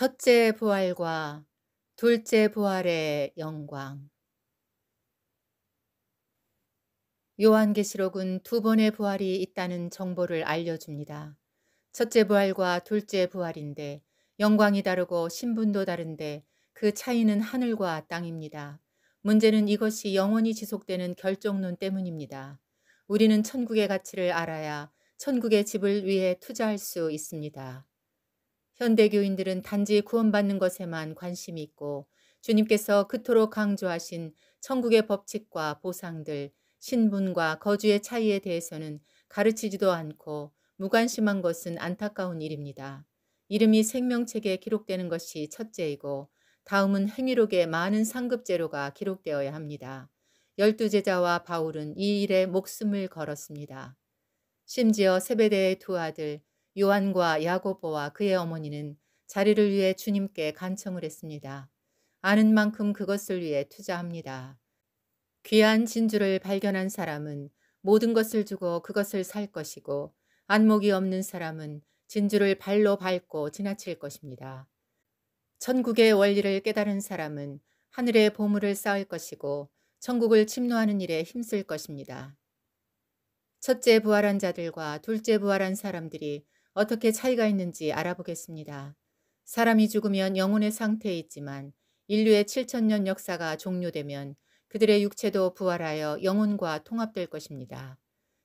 첫째 부활과 둘째 부활의 영광 요한계시록은 두 번의 부활이 있다는 정보를 알려줍니다. 첫째 부활과 둘째 부활인데 영광이 다르고 신분도 다른데 그 차이는 하늘과 땅입니다. 문제는 이것이 영원히 지속되는 결정론 때문입니다. 우리는 천국의 가치를 알아야 천국의 집을 위해 투자할 수 있습니다. 현대교인들은 단지 구원받는 것에만 관심이 있고 주님께서 그토록 강조하신 천국의 법칙과 보상들, 신분과 거주의 차이에 대해서는 가르치지도 않고 무관심한 것은 안타까운 일입니다. 이름이 생명책에 기록되는 것이 첫째이고 다음은 행위록에 많은 상급제로가 기록되어야 합니다. 열두 제자와 바울은 이 일에 목숨을 걸었습니다. 심지어 세베대의 두 아들 요한과 야고보와 그의 어머니는 자리를 위해 주님께 간청을 했습니다. 아는 만큼 그것을 위해 투자합니다. 귀한 진주를 발견한 사람은 모든 것을 주고 그것을 살 것이고 안목이 없는 사람은 진주를 발로 밟고 지나칠 것입니다. 천국의 원리를 깨달은 사람은 하늘의 보물을 쌓을 것이고 천국을 침노하는 일에 힘쓸 것입니다. 첫째 부활한 자들과 둘째 부활한 사람들이 어떻게 차이가 있는지 알아보겠습니다. 사람이 죽으면 영혼의 상태에 있지만 인류의 7천년 역사가 종료되면 그들의 육체도 부활하여 영혼과 통합될 것입니다.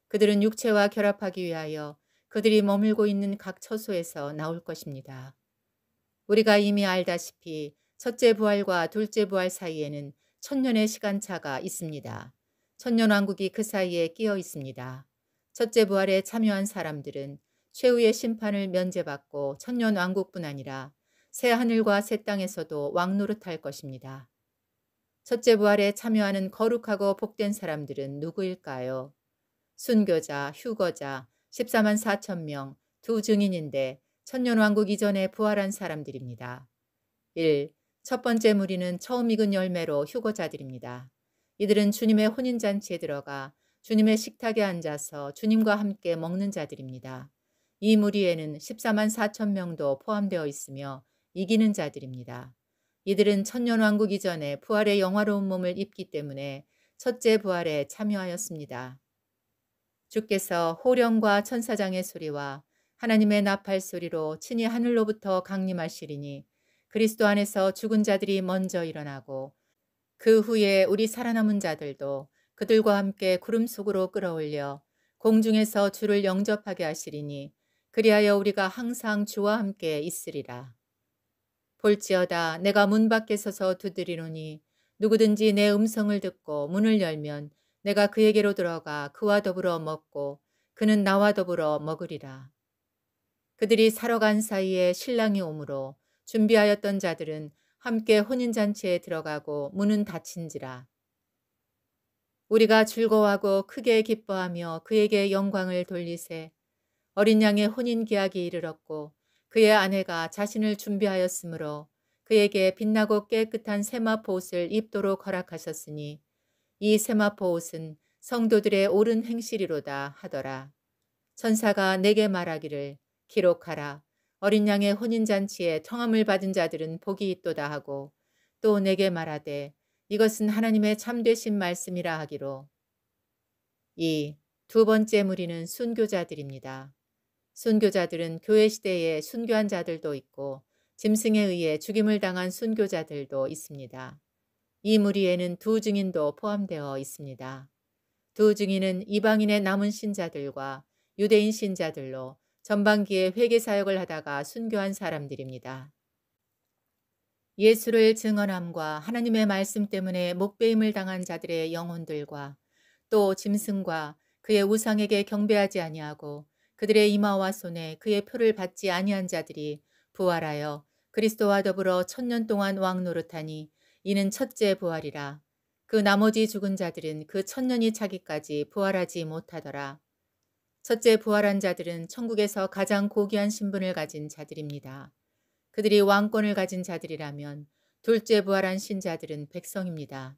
그들은 육체와 결합하기 위하여 그들이 머물고 있는 각 처소에서 나올 것입니다. 우리가 이미 알다시피 첫째 부활과 둘째 부활 사이에는 천년의 시간차가 있습니다. 천년왕국이 그 사이에 끼어 있습니다. 첫째 부활에 참여한 사람들은 최후의 심판을 면제받고 천년 왕국뿐 아니라 새 하늘과 새 땅에서도 왕노릇할 것입니다. 첫째 부활에 참여하는 거룩하고 복된 사람들은 누구일까요? 순교자, 휴거자, 14만 4천 명, 두 증인인데 천년왕국 이전에 부활한 사람들입니다. 1. 첫 번째 무리는 처음 익은 열매로 휴거자들입니다. 이들은 주님의 혼인잔치에 들어가 주님의 식탁에 앉아서 주님과 함께 먹는 자들입니다. 이 무리에는 14만 4천 명도 포함되어 있으며 이기는 자들입니다. 이들은 천년왕국 이전에 부활의 영화로운 몸을 입기 때문에 첫째 부활에 참여하였습니다. 주께서 호령과 천사장의 소리와 하나님의 나팔 소리로 친히 하늘로부터 강림하시리니 그리스도 안에서 죽은 자들이 먼저 일어나고 그 후에 우리 살아남은 자들도 그들과 함께 구름 속으로 끌어올려 공중에서 주를 영접하게 하시리니 그리하여 우리가 항상 주와 함께 있으리라. 볼지어다 내가 문 밖에 서서 두드리노니 누구든지 내 음성을 듣고 문을 열면 내가 그에게로 들어가 그와 더불어 먹고 그는 나와 더불어 먹으리라. 그들이 사러 간 사이에 신랑이 오므로 준비하였던 자들은 함께 혼인잔치에 들어가고 문은 닫힌지라. 우리가 즐거워하고 크게 기뻐하며 그에게 영광을 돌리세 어린 양의 혼인 계약이 이르렀고 그의 아내가 자신을 준비하였으므로 그에게 빛나고 깨끗한 세마포 옷을 입도록 허락하셨으니 이 세마포 옷은 성도들의 옳은 행실이로다 하더라. 천사가 내게 말하기를 기록하라. 어린 양의 혼인잔치에 청함을 받은 자들은 복이 있도다 하고 또 내게 말하되 이것은 하나님의 참되신 말씀이라 하기로. 이 두 번째 무리는 순교자들입니다. 순교자들은 교회 시대에 순교한 자들도 있고 짐승에 의해 죽임을 당한 순교자들도 있습니다. 이 무리에는 두 증인도 포함되어 있습니다. 두 증인은 이방인의 남은 신자들과 유대인 신자들로 전반기에 회개 사역을 하다가 순교한 사람들입니다. 예수를 증언함과 하나님의 말씀 때문에 목배임을 당한 자들의 영혼들과 또 짐승과 그의 우상에게 경배하지 아니하고 그들의 이마와 손에 그의 표를 받지 아니한 자들이 부활하여 그리스도와 더불어 천년 동안 왕 노릇하니 이는 첫째 부활이라. 그 나머지 죽은 자들은 그 천년이 차기까지 부활하지 못하더라. 첫째 부활한 자들은 천국에서 가장 고귀한 신분을 가진 자들입니다. 그들이 왕권을 가진 자들이라면 둘째 부활한 신자들은 백성입니다.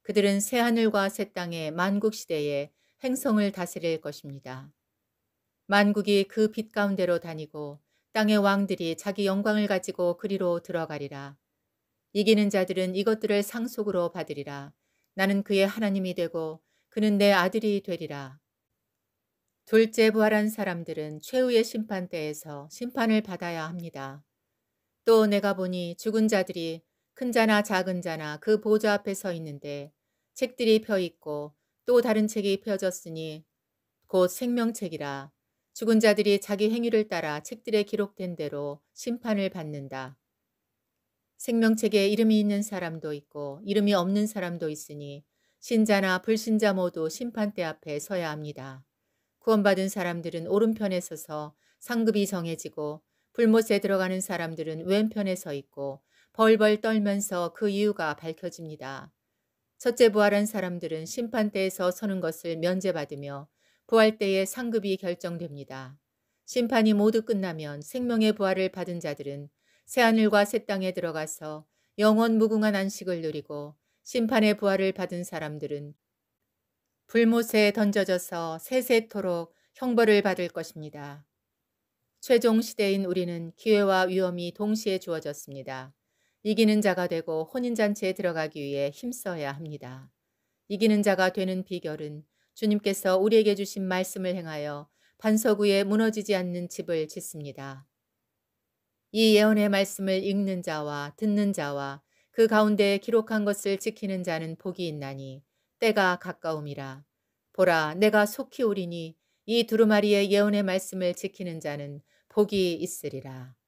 그들은 새하늘과 새 땅의 만국 시대에 행성을 다스릴 것입니다. 만국이 그 빛 가운데로 다니고 땅의 왕들이 자기 영광을 가지고 그리로 들어가리라. 이기는 자들은 이것들을 상속으로 받으리라. 나는 그의 하나님이 되고 그는 내 아들이 되리라. 둘째 부활한 사람들은 최후의 심판대에서 심판을 받아야 합니다. 또 내가 보니 죽은 자들이 큰 자나 작은 자나 그 보좌 앞에 서 있는데 책들이 펴 있고 또 다른 책이 펴졌으니 곧 생명책이라 죽은 자들이 자기 행위를 따라 책들에 기록된 대로 심판을 받는다. 생명책에 이름이 있는 사람도 있고 이름이 없는 사람도 있으니 신자나 불신자 모두 심판대 앞에 서야 합니다. 구원받은 사람들은 오른편에 서서 상급이 정해지고 불못에 들어가는 사람들은 왼편에 서 있고 벌벌 떨면서 그 이유가 밝혀집니다. 첫째 부활한 사람들은 심판대에서 서는 것을 면제받으며 부활 때에 상급이 결정됩니다. 심판이 모두 끝나면 생명의 부활을 받은 자들은 새하늘과 새 땅에 들어가서 영원 무궁한 안식을 누리고 심판의 부활을 받은 사람들은 불못에 던져져서 세세토록 형벌을 받을 것입니다. 최종 시대인 우리는 기회와 위험이 동시에 주어졌습니다. 이기는 자가 되고 혼인잔치에 들어가기 위해 힘써야 합니다. 이기는 자가 되는 비결은 주님께서 우리에게 주신 말씀을 행하여 반석 위에 무너지지 않는 집을 짓습니다. 이 예언의 말씀을 읽는 자와 듣는 자와 그 가운데 기록한 것을 지키는 자는 복이 있나니 때가 가까움이라. 보라 내가 속히 오리니 이 두루마리의 예언의 말씀을 지키는 자는 복이 있으리라.